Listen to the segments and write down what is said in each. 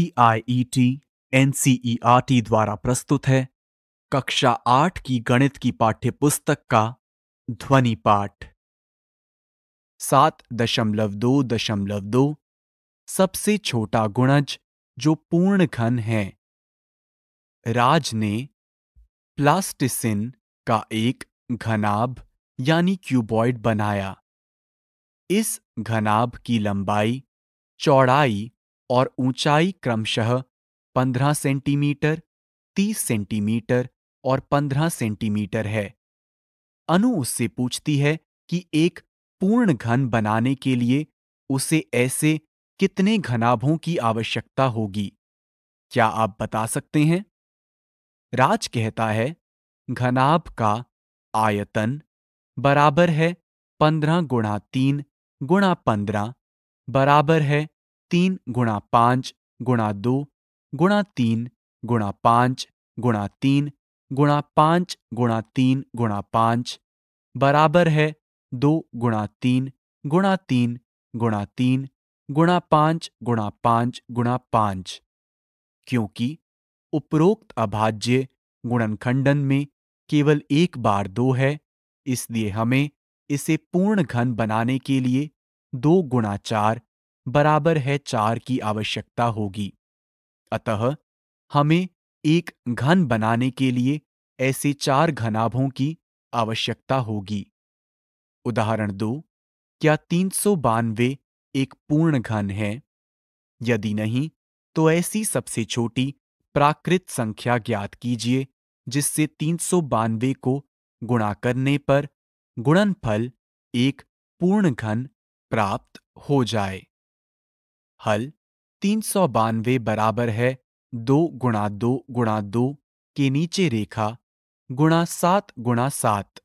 Are NCERT e e द्वारा प्रस्तुत है कक्षा आठ की गणित की पाठ्य पुस्तक का ध्वनि पाठ सात दशमलव दो दशमलव दो सबसे छोटा गुणज जो पूर्ण घन है राज ने प्लास्टिसिन का एक घनाभ यानी क्यूबॉइड बनाया इस घनाभ की लंबाई चौड़ाई और ऊंचाई क्रमशः 15 सेंटीमीटर 30 सेंटीमीटर और 15 सेंटीमीटर है अनु उससे पूछती है कि एक पूर्ण घन बनाने के लिए उसे ऐसे कितने घनाभों की आवश्यकता होगी क्या आप बता सकते हैं राज कहता है घनाभ का आयतन बराबर है पंद्रह गुणा तीन गुणा पंद्रह बराबर है तीन गुणा पांच गुणा दो गुणा तीन गुणा पांच गुणा तीन गुणा पांच गुणा तीन गुणा पांच बराबर है दो गुणा तीन गुणा तीन गुणा तीन गुणा पांच गुणा पांच गुणा पाँच क्योंकि उपरोक्त अभाज्य गुणनखंडन में केवल एक बार दो है इसलिए हमें इसे पूर्ण घन बनाने के लिए दो गुणा चार बराबर है चार की आवश्यकता होगी अतः हमें एक घन बनाने के लिए ऐसे चार घनाभों की आवश्यकता होगी उदाहरण दो क्या तीन सौ बानवे एक पूर्ण घन है यदि नहीं तो ऐसी सबसे छोटी प्राकृत संख्या ज्ञात कीजिए जिससे तीन सौ बानवे को गुणा करने पर गुणनफल एक पूर्ण घन प्राप्त हो जाए हल तीन सौ बानवे बराबर है दो गुणा दो गुणा दो के नीचे रेखा गुणा सात गुणा सात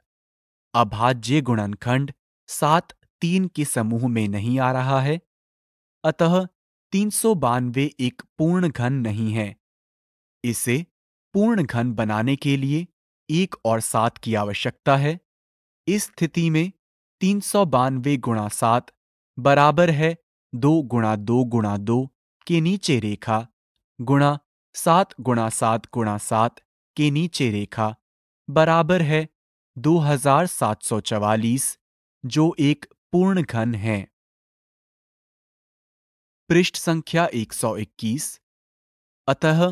अभाज्य गुणनखंड सात तीन के समूह में नहीं आ रहा है अतः तीन सौ बानवे एक पूर्ण घन नहीं है इसे पूर्ण घन बनाने के लिए एक और सात की आवश्यकता है इस स्थिति में तीन सौ बानवे गुणा सात बराबर है दो गुणा दो गुणा दो के नीचे रेखा गुणा सात गुणा सात गुणा सात के नीचे रेखा बराबर है दो हजार सात सौ चवालीस जो एक पूर्ण घन है पृष्ठ संख्या 121 अतः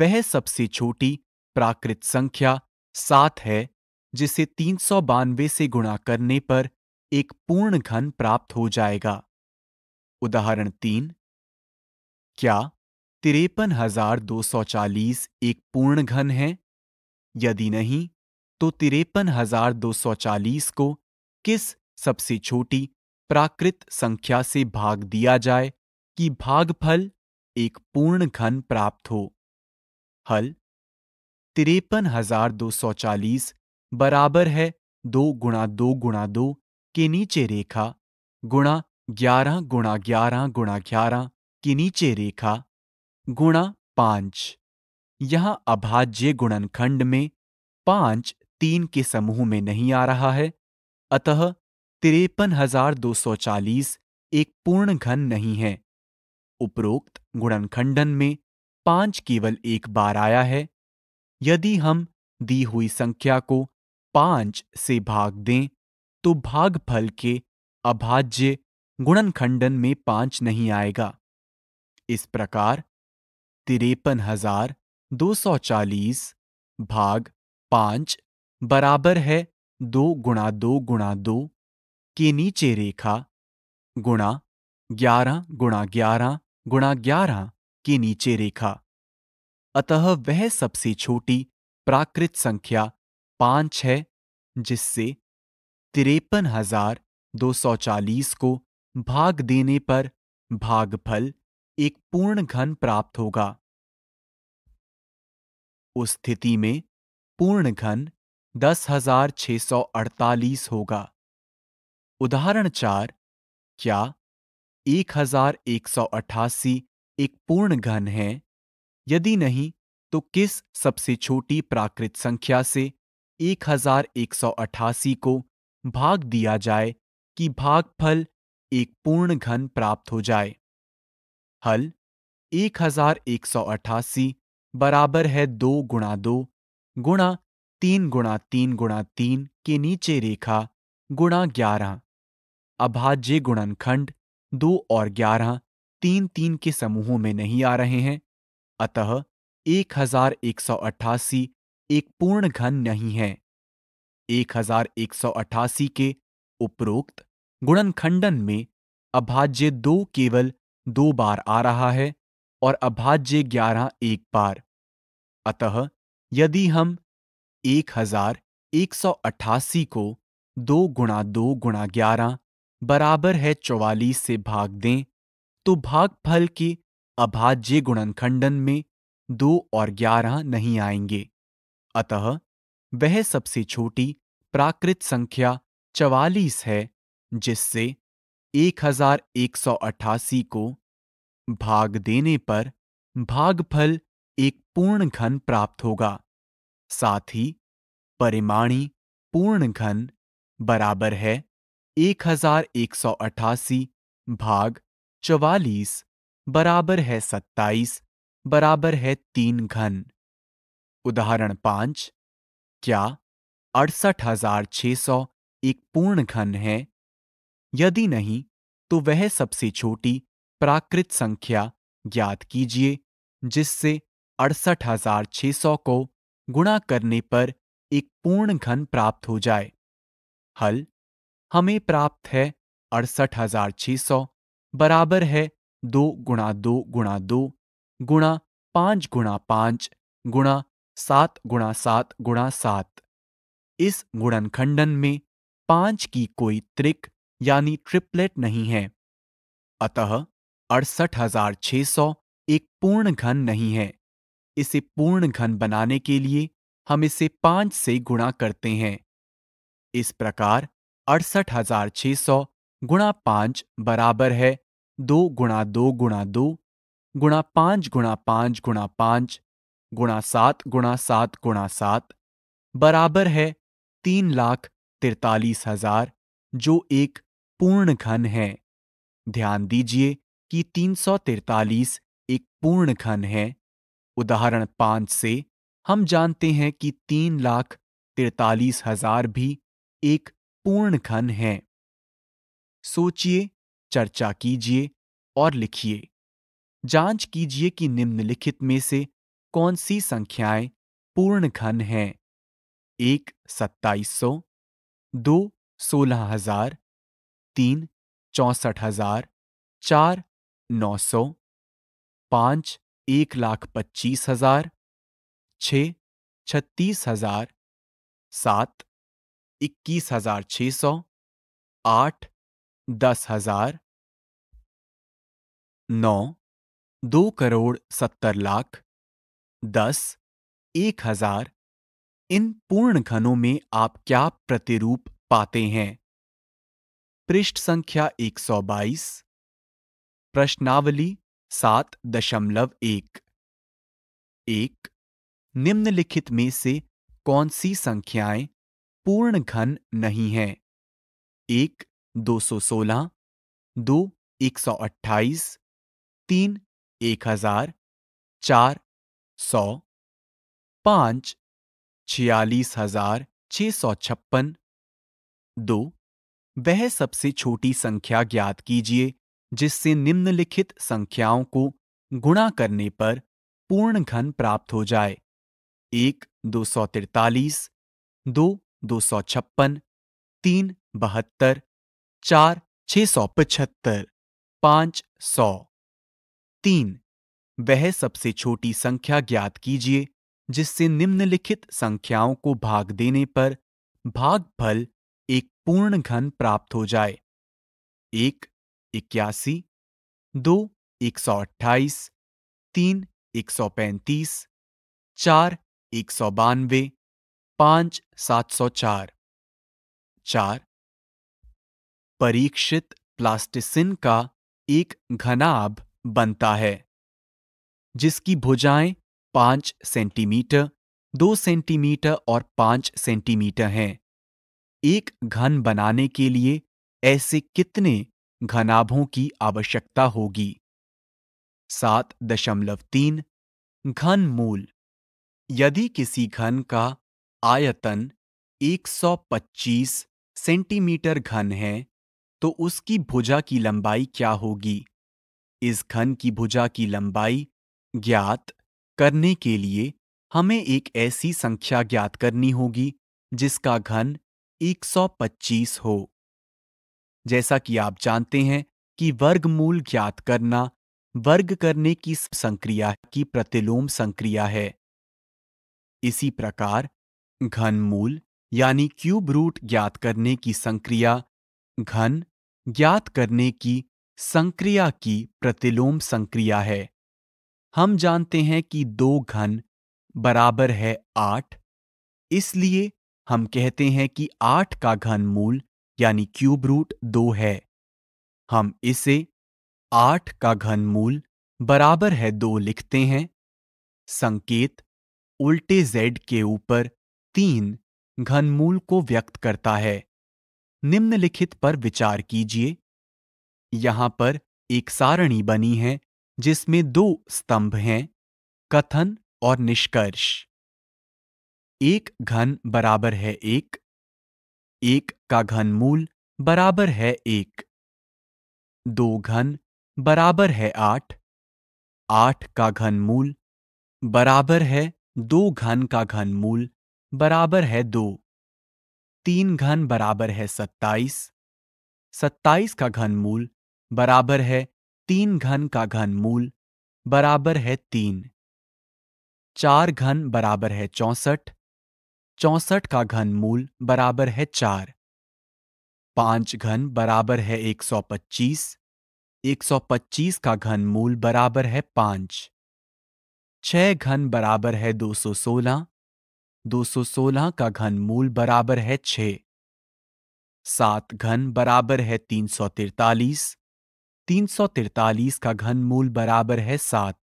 वह सबसे छोटी प्राकृत संख्या सात है जिसे तीन सौ बानवे से गुणा करने पर एक पूर्ण घन प्राप्त हो जाएगा उदाहरण तीन क्या तिरपन हजार दो सौ चालीस एक पूर्ण घन है यदि नहीं तो तिरपन हजार दो सौ चालीस को किस सबसे छोटी प्राकृत संख्या से भाग दिया जाए कि भागफल एक पूर्ण घन प्राप्त हो हल तिरपन हजार दो सौ चालीस बराबर है दो गुणा दो गुणा दो के नीचे रेखा गुणा ग्यारह गुणा ग्यारह गुणा ग्यारह की नीचे रेखा गुणा पांच यहां अभाज्य गुणनखंड में पांच तीन के समूह में नहीं आ रहा है अतः तिरपन हजार दो सौ चालीस एक पूर्ण घन नहीं है उपरोक्त गुणनखंडन में पांच केवल एक बार आया है यदि हम दी हुई संख्या को पांच से भाग दें तो भागफल के अभाज्य गुणन खंडन में पांच नहीं आएगा इस प्रकार तिरपन हजार दो सौ चालीस भाग पांच बराबर है दो गुणा दो गुणा दो के नीचे रेखा गुणा ग्यारह गुणा ग्यारह गुणा ग्यारह के नीचे रेखा अतः वह सबसे छोटी प्राकृत संख्या पांच है जिससे तिरपन हजार दो सौ चालीस को भाग देने पर भागफल एक पूर्ण घन प्राप्त होगा उस स्थिति में पूर्ण घन दस हजार छह सौ अड़तालीस होगा उदाहरण चार क्या एक हजार एक सौ अठासी एक पूर्ण घन है यदि नहीं तो किस सबसे छोटी प्राकृत संख्या से एक हजार एक सौ अठासी को भाग दिया जाए कि भागफल एक पूर्ण घन प्राप्त हो जाए हल 1188 बराबर है दो गुणा दो गुणा तीन गुणा तीन गुणा तीन के नीचे रेखा गुणा ग्यारह अभाज्य गुणनखंड दो और ग्यारह तीन तीन के समूहों में नहीं आ रहे हैं अतः 1188 एक पूर्ण घन नहीं है 1188 के उपरोक्त गुणन खंडन में अभाज्य दो केवल दो बार आ रहा है और अभाज्य ग्यारह एक बार अतः यदि हम एक हजार एक सौ अट्ठासी को दो गुणा दो गुणा ग्यारह बराबर है चौवालीस से भाग दें तो भागफल के अभाज्य गुणनखंडन में दो और ग्यारह नहीं आएंगे अतः वह सबसे छोटी प्राकृत संख्या चवालीस है जिससे 1188 को भाग देने पर भागफल एक पूर्ण घन प्राप्त होगा साथ ही परिमाणी पूर्ण घन बराबर है 1188 भाग चवालीस बराबर है सत्ताईस बराबर है तीन घन उदाहरण पांच क्या अड़सठ हजार छह सौ एक पूर्ण घन है यदि नहीं तो वह सबसे छोटी प्राकृत संख्या ज्ञात कीजिए जिससे अड़सठ हजार छह सौ को गुणा करने पर एक पूर्ण घन प्राप्त हो जाए हल हमें प्राप्त है अड़सठ हजार छह सौ बराबर है दो गुणा दो गुणा दो गुणा पांच गुणा पांच गुणा सात गुणा सात गुणा सात इस गुणनखंडन में पांच की कोई त्रिक यानी ट्रिपलेट नहीं है अतः अड़सठ हजार छह सौ एक पूर्ण घन नहीं है इसे पूर्ण घन बनाने के लिए हम इसे पांच से गुणा करते हैं इस प्रकार अड़सठ हजार छह सौ गुणा पांच बराबर है दो गुणा दो गुणा दो गुणा पांच गुणा पांच गुणा पांच गुणा सात गुणा सात गुणा सात बराबर है तीन लाख तिरतालीस हजार जो एक पूर्ण घन है ध्यान दीजिए कि तीन एक पूर्ण घन है उदाहरण पांच से हम जानते हैं कि तीन लाख तिरतालीस हजार भी एक पूर्ण घन है सोचिए चर्चा कीजिए और लिखिए जांच कीजिए कि निम्नलिखित में से कौन सी संख्याएं पूर्ण घन हैं एक सत्ताईस सौ दो सोलह हजार तीन चौंसठ हजार चार नौ सौ पांच एक लाख पच्चीस हजार छ छत्तीस हजार सात इक्कीस हजार छ सौ आठ दस हजार नौ दो करोड़ सत्तर लाख दस एक हजार इन पूर्ण घनों में आप क्या प्रतिरूप पाते हैं पृष्ठ संख्या 122 प्रश्नावली सात दशमलव एक एक निम्नलिखित में से कौन सी संख्याएं पूर्ण घन नहीं हैं एक 216, दो एक सौ अट्ठाईस तीन एक हजार चार सौ पांच छियालीस हजार छह सौ छप्पन दो वह सबसे छोटी संख्या ज्ञात कीजिए जिससे निम्नलिखित संख्याओं को गुणा करने पर पूर्ण घन प्राप्त हो जाए एक दो सौ तिरतालीस दो दो सौ छप्पन तीन बहत्तर चार छ सौ पचहत्तर पांच सौ तीन वह सबसे छोटी संख्या ज्ञात कीजिए जिससे निम्नलिखित संख्याओं को भाग देने पर भागफल एक पूर्ण घन प्राप्त हो जाए एक इक्यासी दो एक सौ अट्ठाईस तीन एक सौ पैंतीस चार एक सौ बानवे पांच सात सौ चार चार परीक्षित प्लास्टिसिन का एक घनाभ बनता है जिसकी भुजाएं पांच सेंटीमीटर दो सेंटीमीटर और पांच सेंटीमीटर हैं एक घन बनाने के लिए ऐसे कितने घनाभों की आवश्यकता होगी सात दशमलव तीन घन मूल यदि किसी घन का आयतन 125 सेंटीमीटर घन है तो उसकी भुजा की लंबाई क्या होगी इस घन की भुजा की लंबाई ज्ञात करने के लिए हमें एक ऐसी संख्या ज्ञात करनी होगी जिसका घन 125 हो जैसा कि आप जानते हैं कि वर्गमूल ज्ञात करना वर्ग करने की संक्रिया की प्रतिलोम संक्रिया है इसी प्रकार घनमूल यानी क्यूब रूट ज्ञात करने की संक्रिया घन ज्ञात करने की संक्रिया की प्रतिलोम संक्रिया है हम जानते हैं कि दो घन बराबर है आठ इसलिए हम कहते हैं कि आठ का घन मूल यानी क्यूब रूट दो है हम इसे आठ का घन मूल बराबर है दो लिखते हैं संकेत उल्टे जेड के ऊपर तीन घनमूल को व्यक्त करता है निम्नलिखित पर विचार कीजिए यहां पर एक सारणी बनी है जिसमें दो स्तंभ हैं कथन और निष्कर्ष एक घन बराबर है एक एक का घनमूल बराबर है एक दो घन बराबर है आठ आठ का घनमूल बराबर है दो घन का घनमूल बराबर है दो तीन घन बराबर है सत्ताईस सत्ताईस का घनमूल बराबर है तीन घन का घनमूल बराबर है तीन चार घन बराबर है चौसठ चौसठ का घनमूल बराबर है चार पांच घन बराबर है एक सौ पच्चीस एक सौ पच्चीस का घनमूल बराबर है पांच छह घन बराबर है दो सौ सोलह दो सौ सोलह का घनमूल बराबर है छ सात घन बराबर है तीन सौ तिरतालीस तीन सौ तिरतालीस का घनमूल बराबर है सात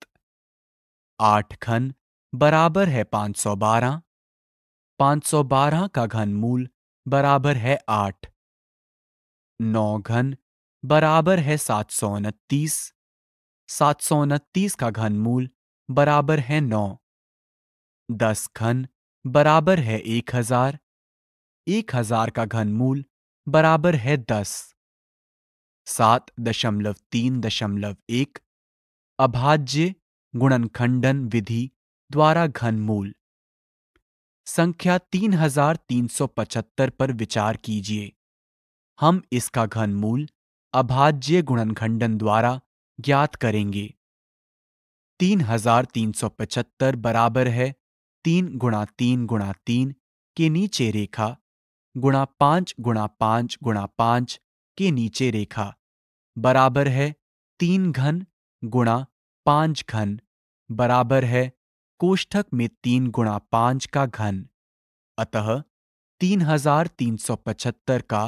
आठ घन बराबर है पांच सौ बारह 512 का घनमूल बराबर है आठ नौ घन बराबर है सात सौ उनतीस सात सौ उनतीस का घनमूल बराबर है नौ दस घन बराबर है एक हजार एक हजार का घनमूल बराबर है दस सात दशमलव तीन दशमलव एक अभाज्य गुणनखंडन विधि द्वारा घनमूल संख्या 3375 पर विचार कीजिए हम इसका घनमूल अभाज्य गुणनखंडन द्वारा ज्ञात करेंगे 3375 बराबर है तीन गुणा तीन गुणा तीन के नीचे रेखा गुणा पांच गुणा पांच गुणा पांच के नीचे रेखा बराबर है तीन घन गुणा पांच घन बराबर है कोष्ठक में तीन गुणा पांच का घन अतः तीन हजार तीन सौ पचहत्तर का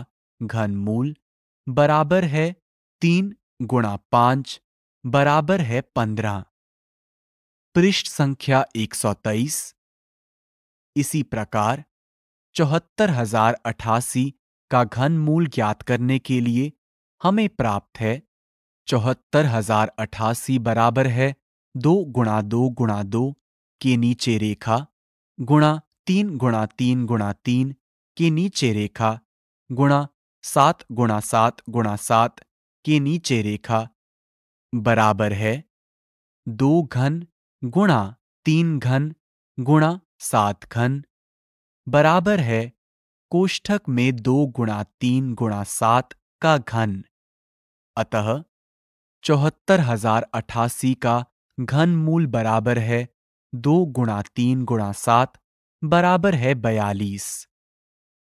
घन मूल बराबर है तीन गुणा पांच बराबर है पंद्रह पृष्ठ संख्या एक सौ तेईस इसी प्रकार चौहत्तर हजार अठासी का घन मूल ज्ञात करने के लिए हमें प्राप्त है चौहत्तर हजार अठासी बराबर है दो गुणा दो गुणा दो के नीचे रेखा गुणा तीन गुणा तीन गुणा तीन के नीचे रेखा गुणा सात गुणा सात गुणा सात के नीचे रेखा बराबर है दो घन गुणा तीन घन गुणा सात घन बराबर है कोष्ठक में दो गुणा तीन गुणा सात का घन अतः चौहत्तर हजार अठासी का घन मूल बराबर है दो गुणा तीन गुणा सात बराबर है बयालीस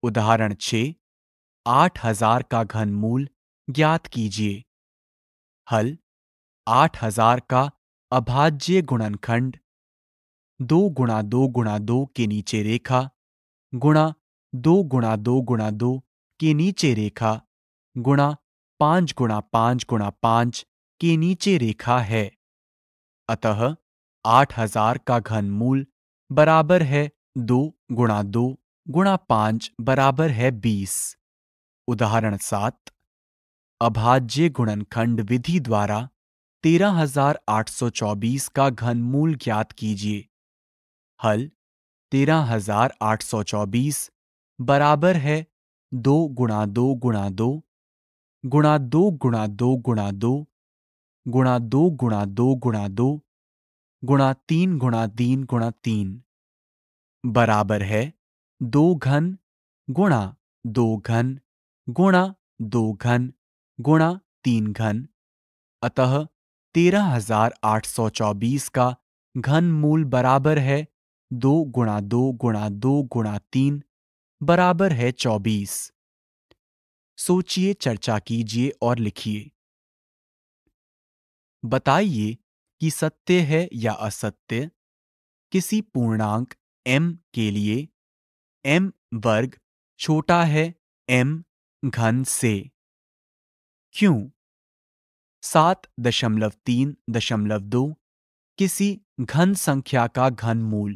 उदाहरण छ आठ हजार का घनमूल ज्ञात कीजिए हल आठ हजार का अभाज्य गुणनखंड दो गुणा दो गुणा दो के नीचे रेखा गुणा दो गुणा दो गुणा दो के नीचे रेखा गुणा पांच गुणा पांच गुणा पांच के नीचे रेखा है अतः आठ हजार का घनमूल बराबर है दो गुणा दो गुणा पांच बराबर है बीस उदाहरण सात अभाज्य गुणनखंड विधि द्वारा तेरह हजार आठ सौ चौबीस का घनमूल ज्ञात कीजिए हल तेरह हजार आठ सौ चौबीस बराबर है दो गुणा दो गुणा दो गुणा दो गुणा दो गुणा दो गुणा दो गुणा दो गुणा दो गुणा दो गुणा तीन गुणा तीन गुणा तीन बराबर है दो घन गुणा दो घन गुणा दो घन गुणा तीन घन अतः तेरह हजार आठ सौ चौबीस का घन मूल बराबर है दो गुणा दो गुणा दो गुणा तीन बराबर है चौबीस सोचिए चर्चा कीजिए और लिखिए बताइए कि सत्य है या असत्य किसी पूर्णांक m के लिए m वर्ग छोटा है m घन से क्यों सात दशमलव तीन दशमलव दो किसी घन संख्या का घन मूल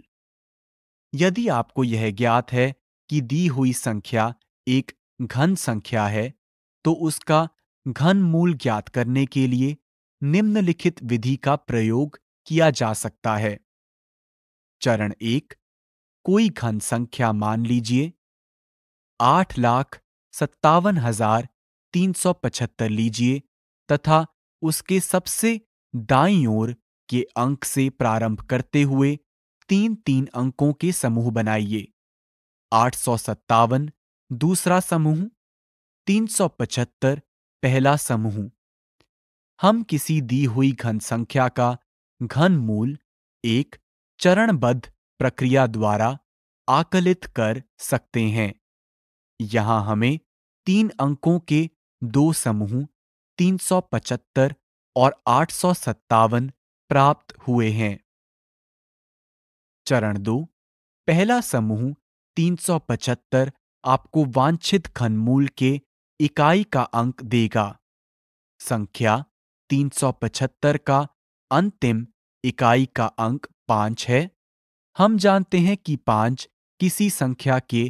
यदि आपको यह ज्ञात है कि दी हुई संख्या एक घन संख्या है तो उसका घन मूल ज्ञात करने के लिए निम्नलिखित विधि का प्रयोग किया जा सकता है चरण एक कोई घन संख्या मान लीजिए आठ लाख सत्तावन हजार तीन सौ पचहत्तर लीजिए तथा उसके सबसे दाई ओर के अंक से प्रारंभ करते हुए तीन तीन अंकों के समूह बनाइए आठ सौ सत्तावन दूसरा समूह तीन सौ पचहत्तर पहला समूह हम किसी दी हुई घन संख्या का घन मूल एक चरणबद्ध प्रक्रिया द्वारा आकलित कर सकते हैं यहां हमें तीन अंकों के दो समूह तीन और आठ प्राप्त हुए हैं चरण दो पहला समूह 375 आपको वांछित घनमूल के इकाई का अंक देगा संख्या 375 का अंतिम इकाई का अंक पांच है हम जानते हैं कि पांच किसी संख्या के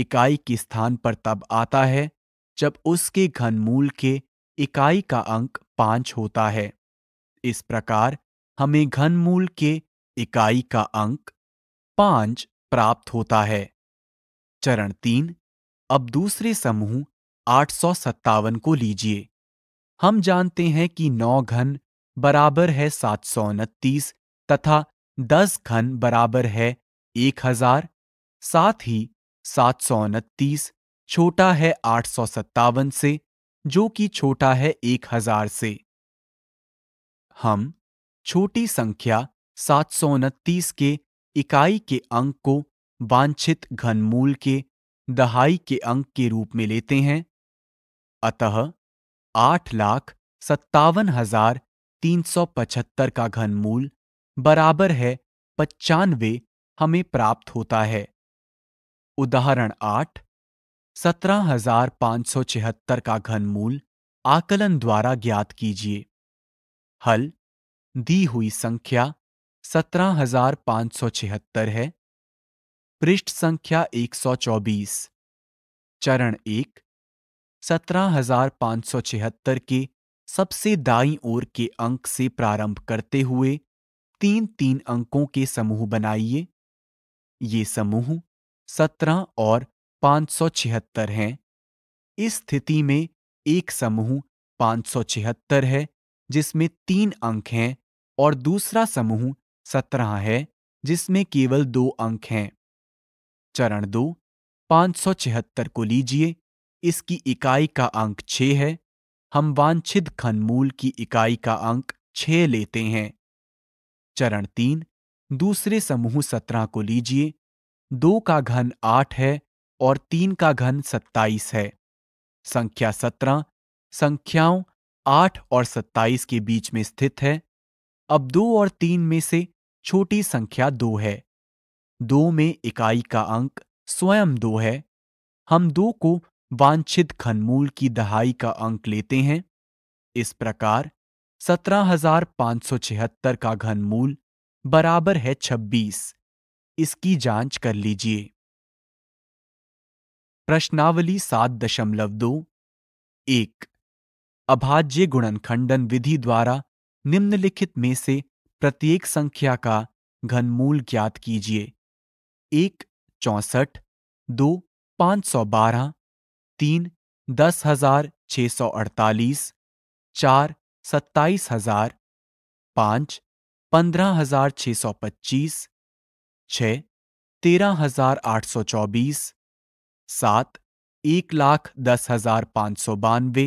इकाई के स्थान पर तब आता है जब उसके घनमूल के इकाई का अंक पांच होता है इस प्रकार हमें घनमूल के इकाई का अंक पांच प्राप्त होता है चरण तीन अब दूसरे समूह आठ को लीजिए हम जानते हैं कि नौ घन बराबर है सात सौ उनतीस तथा दस घन बराबर है एक हजार साथ ही सात सौ उनतीस छोटा है आठ सौ सत्तावन से जो कि छोटा है एक हजार से हम छोटी संख्या सात सौ उनतीस के इकाई के अंक को वांछित घनमूल के दहाई के अंक के रूप में लेते हैं अतः आठ लाख सत्तावन हजार तीन सौ पचहत्तर का घनमूल बराबर है पचानवे हमें प्राप्त होता है उदाहरण आठ सत्रह हजार पांच सौ छिहत्तर का घनमूल आकलन द्वारा ज्ञात कीजिए हल दी हुई संख्या सत्रह हजार पांच सौ छिहत्तर है पृष्ठ संख्या एक सौ चौबीस चरण एक सत्रह हजार सौ छिहत्तर के सबसे दाई ओर के अंक से प्रारंभ करते हुए तीन तीन अंकों के समूह बनाइए ये समूह सत्रह और 576 सौ छिहत्तर हैं इस स्थिति में एक समूह पाँच सौ छिहत्तर है जिसमें तीन अंक हैं और दूसरा समूह सत्रह है जिसमें केवल दो अंक हैं चरण दो पांच सौ छिहत्तर को लीजिए इसकी इकाई का अंक छ है हम वांछित खनमूल की इकाई का अंक छ लेते हैं चरण तीन दूसरे समूह सत्रह को लीजिए दो का घन आठ है और तीन का घन सत्ताईस है संख्या सत्रह संख्याओं आठ और सत्ताईस के बीच में स्थित है अब दो और तीन में से छोटी संख्या दो है दो में इकाई का अंक स्वयं दो है हम दो को वांछित खनमूल की दहाई का अंक लेते हैं इस प्रकार छिहत्तर का घनमूल बराबर है 26। इसकी जांच कर लीजिए प्रश्नावली सात दशमलव दो एक अभाज्य गुणनखंडन विधि द्वारा निम्नलिखित में से प्रत्येक संख्या का घनमूल ज्ञात कीजिए एक चौसठ दो पांच सौ बारह तीन दस हजार छ सौ अड़तालीस चार सत्ताईस हजार पाँच पंद्रह हजार छ सौ पच्चीस छ तेरह हजार आठ सौ चौबीस सात एक लाख दस हजार पांच सौ बानवे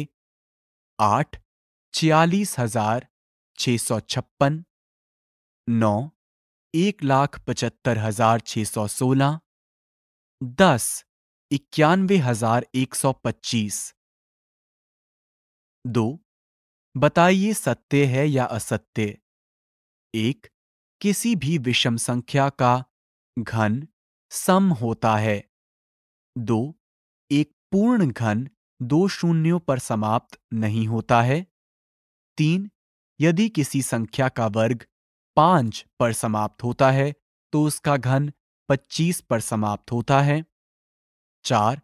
आठ छियालीस हजार छ सौ छप्पन नौ एक लाख पचहत्तर हजार छ सौ सोलह दस इक्यानवे हजार एक सौ पच्चीस दो बताइए सत्य है या असत्य एक किसी भी विषम संख्या का घन सम होता है दो एक पूर्ण घन दो शून्यों पर समाप्त नहीं होता है तीन यदि किसी संख्या का वर्ग पांच पर समाप्त होता है तो उसका घन पच्चीस पर समाप्त होता है चार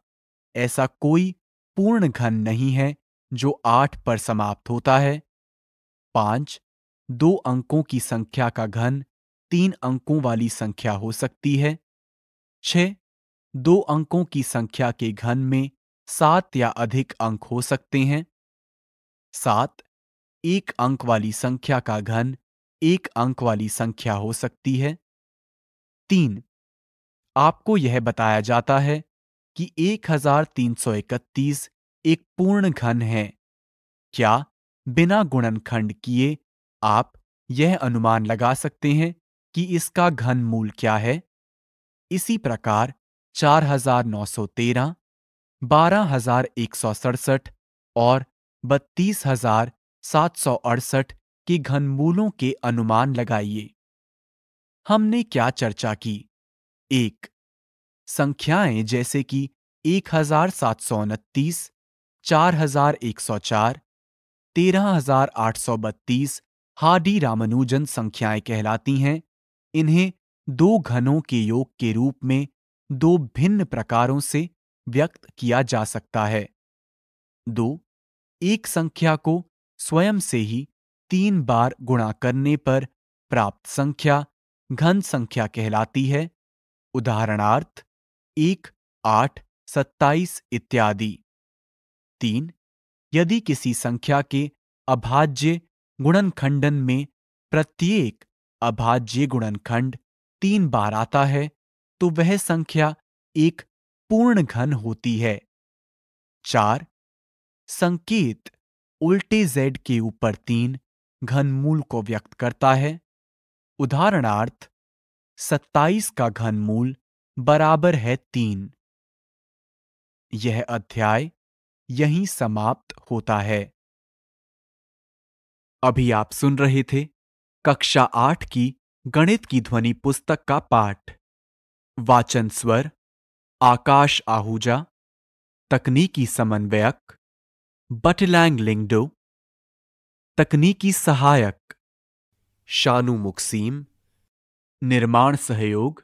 ऐसा कोई पूर्ण घन नहीं है जो आठ पर समाप्त होता है पांच दो अंकों की संख्या का घन तीन अंकों वाली संख्या हो सकती है छ दो अंकों की संख्या के घन में सात या अधिक अंक हो सकते हैं सात एक अंक वाली संख्या का घन एक अंक वाली संख्या हो सकती है तीन आपको यह बताया जाता है कि 1331 एक पूर्ण घन है क्या बिना गुणनखंड किए आप यह अनुमान लगा सकते हैं कि इसका घन मूल क्या है इसी प्रकार 4913, 12167 और बत्तीस हजार सात सौ अड़सठ के घनमूलों के अनुमान लगाइए हमने क्या चर्चा की एक संख्याएं जैसे कि एक हजार सात सौ उनतीस चार हजार एक सौ चार तेरह हजार आठ सौ बत्तीस हाडी रामानुजन संख्याएं कहलाती हैं इन्हें दो घनों के योग के रूप में दो भिन्न प्रकारों से व्यक्त किया जा सकता है दो एक संख्या को स्वयं से ही तीन बार गुणा करने पर प्राप्त संख्या घन संख्या कहलाती है उदाहरणार्थ एक आठ सत्ताईस इत्यादि तीन यदि किसी संख्या के अभाज्य गुणनखंडन में प्रत्येक अभाज्य गुणनखंड तीन बार आता है तो वह संख्या एक पूर्ण घन होती है चार संकेत उल्टे जेड के ऊपर तीन घनमूल को व्यक्त करता है उदाहरणार्थ सत्ताईस का घनमूल बराबर है तीन यह अध्याय यहीं समाप्त होता है अभी आप सुन रहे थे कक्षा आठ की गणित की ध्वनि पुस्तक का पाठ वाचन स्वर आकाश आहूजा तकनीकी समन्वयक बटलैंग लिंगडो तकनीकी सहायक शानु मुक्सीम निर्माण सहयोग